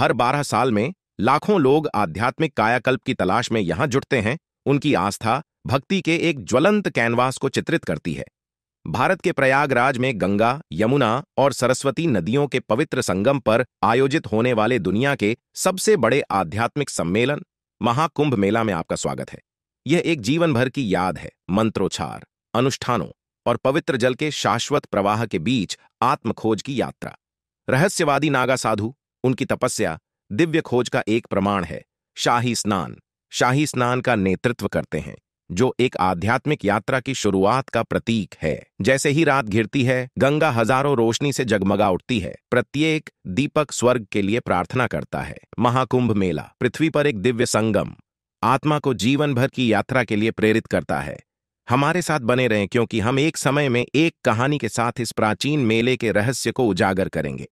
हर बारह साल में लाखों लोग आध्यात्मिक कायाकल्प की तलाश में यहां जुटते हैं उनकी आस्था भक्ति के एक ज्वलंत कैनवास को चित्रित करती है भारत के प्रयागराज में गंगा यमुना और सरस्वती नदियों के पवित्र संगम पर आयोजित होने वाले दुनिया के सबसे बड़े आध्यात्मिक सम्मेलन महाकुंभ मेला में आपका स्वागत है यह एक जीवन भर की याद है मंत्रोच्चार अनुष्ठानों और पवित्र जल के शाश्वत प्रवाह के बीच आत्मखोज की यात्रा रहस्यवादी नागा साधु उनकी तपस्या दिव्य खोज का एक प्रमाण है शाही स्नान शाही स्नान का नेतृत्व करते हैं जो एक आध्यात्मिक यात्रा की शुरुआत का प्रतीक है जैसे ही रात घिरती है गंगा हजारों रोशनी से जगमगा उठती है प्रत्येक दीपक स्वर्ग के लिए प्रार्थना करता है महाकुंभ मेला पृथ्वी पर एक दिव्य संगम आत्मा को जीवन भर की यात्रा के लिए प्रेरित करता है हमारे साथ बने रहें क्योंकि हम एक समय में एक कहानी के साथ इस प्राचीन मेले के रहस्य को उजागर करेंगे